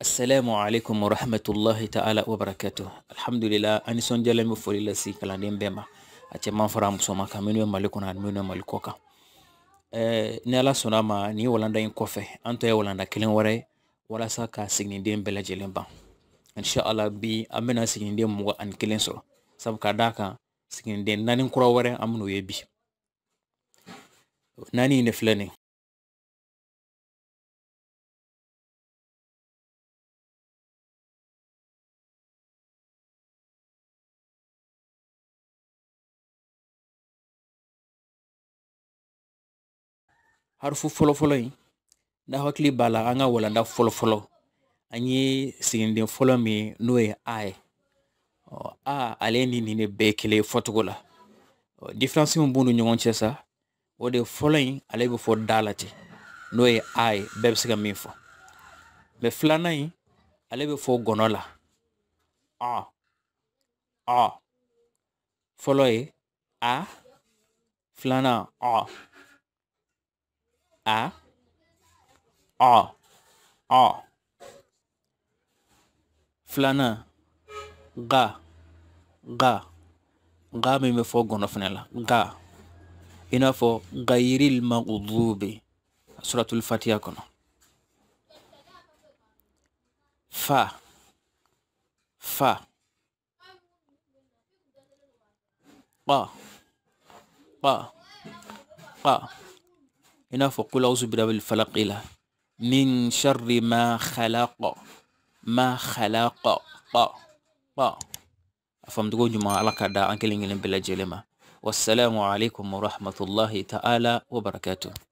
assalamu alaikum warahmatullahi taala wabarakatuh alhamdulillah ani sɔnjɛla mi foli lasi kalanden bɛɛ ma a cɛman fara a musoman kan minnu ye mali kɔnɔ ani minnu ye mali kɔ kan eh, ni ala sɔnna ma ni walanda in kɔfɛ an tɔ ye walanda kelen wɛrɛ ye walasa ka siginiden bɛɛ lajɛlen ban insha allah bi an bɛna siginiden mugan ani kelen sɔrɔ sabu ka d'a kan siginiden naani kura wɛrɛ an bɛn'o ye bi nani ne de filɛ nin Harufu fɔlɔfɔlɔ oh, ah, oh, in n'a hakili b'a la an ka walanda fɔlɔfɔlɔ an ye siginiden fɔlɔ min n'o ye a ye a ale ni nin de bɛɛ ye kelen fɔcogo la diferansi min b'u ni ɲɔgɔn cɛ sa o de fɔlɔ in ale bɛ fɔ da la ten ah, n'o ah. ye a ye bɛɛ bɛ se ka min fɔ mɛ filanan in ale bɛ fɔ gɔnɔ la a a fɔlɔ ye a filanan a A o o filanan ga ga ga min bɛ fɔ gɔnɔ fana la ga i n'a fɔ gayiril magudubi suratul fatiha kɔnɔ fa fa qa qa qa هنا فقل أعوذ برب الفلق إله من شر ما خلق ما خلق با قا أفهمتكم جماعة على كذا أنكلين بلا جلمة والسلام عليكم ورحمة الله تعالى وبركاته